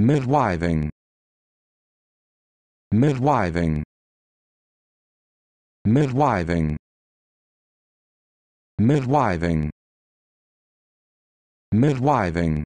midwiving midwiving midwiving midwiving midwiving